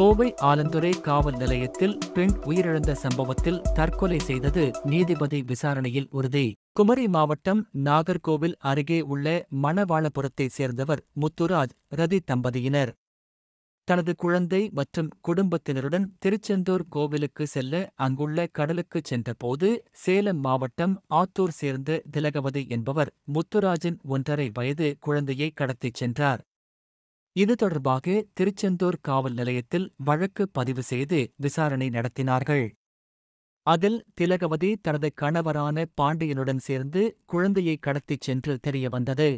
கோவை ஆலந்துறை காவல் நிலையத்தில் பெண் உயிரிழந்த சம்பவத்தில் தற்கொலை செய்தது நீதிபதி விசாரணையில் உறுதி குமரி மாவட்டம் நாகர்கோவில் அருகே உள்ள மணவாளபுரத்தைச் சேர்ந்தவர் முத்துராஜ் ரதி தம்பதியினர் தனது குழந்தை மற்றும் குடும்பத்தினருடன் திருச்செந்தூர் கோவிலுக்கு செல்ல அங்குள்ள கடலுக்கு சென்றபோது சேலம் மாவட்டம் ஆத்தூர் சேர்ந்த திலகவதி என்பவர் முத்துராஜின் ஒன்றரை வயது குழந்தையை கடத்திச் சென்றார் இது தொடர்பாக திருச்செந்தூர் காவல் நிலையத்தில் வழக்கு பதிவு செய்து விசாரணை நடத்தினார்கள் அதில் திலகவதி தனது கணவரான பாண்டியனுடன் சேர்ந்து குழந்தையை கடத்திச் சென்று தெரியவந்தது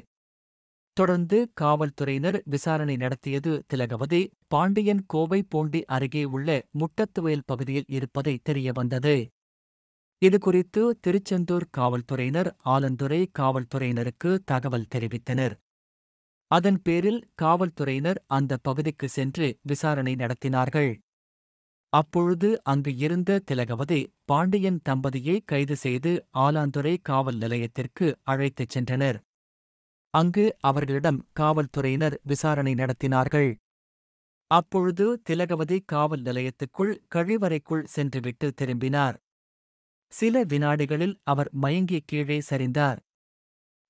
தொடர்ந்து காவல்துறையினர் விசாரணை நடத்தியது திலகவதி பாண்டியன் கோவை போண்டி அருகே உள்ள முட்டத்துவயல் பகுதியில் இருப்பதை தெரியவந்தது இதுகுறித்து திருச்செந்தூர் காவல்துறையினர் ஆலந்துறை காவல்துறையினருக்கு தகவல் தெரிவித்தனர் அதன் பேரில் காவல்துறையினர் அந்த பகுதிக்கு சென்று விசாரணை நடத்தினார்கள் அப்பொழுது அங்கு இருந்த திலகவதி பாண்டியன் தம்பதியை கைது செய்து ஆலாந்துறை காவல் நிலையத்திற்கு அழைத்துச் சென்றனர் அங்கு அவர்களிடம் காவல்துறையினர் விசாரணை நடத்தினார்கள் அப்பொழுது திலகவதி காவல் நிலையத்துக்குள் கழிவறைக்குள் சென்றுவிட்டு திரும்பினார் சில வினாடிகளில் அவர் மயங்கி கீழே சரிந்தார்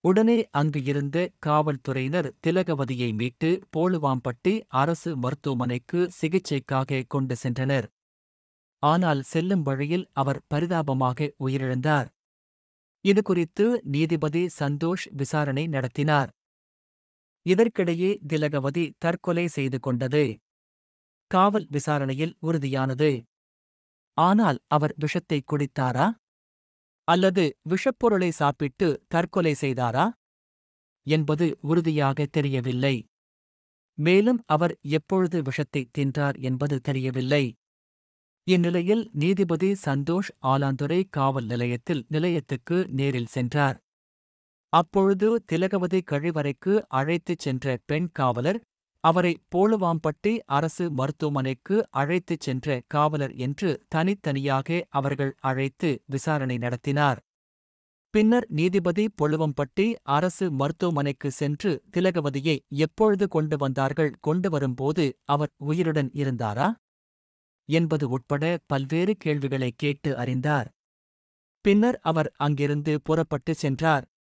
உடனே அங்கு இருந்த காவல்துறையினர் திலகவதியை மீட்டு போலுவாம்பட்டி அரசு மருத்துவமனைக்கு சிகிச்சைக்காக கொண்டு சென்றனர் ஆனால் செல்லும் வழியில் அவர் பரிதாபமாக உயிரிழந்தார் இதுகுறித்து நீதிபதி சந்தோஷ் விசாரணை நடத்தினார் இதற்கிடையே திலகவதி தற்கொலை செய்து கொண்டது காவல் விசாரணையில் உறுதியானது ஆனால் அவர் விஷத்தை குடித்தாரா அல்லது விஷப்பொருளை சாப்பிட்டு தற்கொலை செய்தாரா என்பது உறுதியாக தெரியவில்லை மேலும் அவர் எப்பொழுது விஷத்தை தின்றார் என்பது தெரியவில்லை இந்நிலையில் நீதிபதி சந்தோஷ் ஆலாந்துறை காவல் நிலையத்தில் நிலையத்துக்கு நேரில் சென்றார் அப்பொழுது திலகவதி கழிவறைக்கு அழைத்துச் சென்ற பெண் காவலர் அவரை போலுவாம்பட்டி அரசு மருத்துவமனைக்கு அழைத்துச் சென்ற காவலர் என்று தனித்தனியாக அவர்கள் அழைத்து விசாரணை நடத்தினார் பின்னர் நீதிபதி பொழுவம்பட்டி அரசு மருத்துவமனைக்கு சென்று திலகவதியை எப்பொழுது கொண்டு வந்தார்கள் கொண்டு வரும்போது அவர் உயிருடன் இருந்தாரா என்பது உட்பட பல்வேறு கேள்விகளை கேட்டு அறிந்தார் பின்னர் அவர் அங்கிருந்து புறப்பட்டு சென்றார்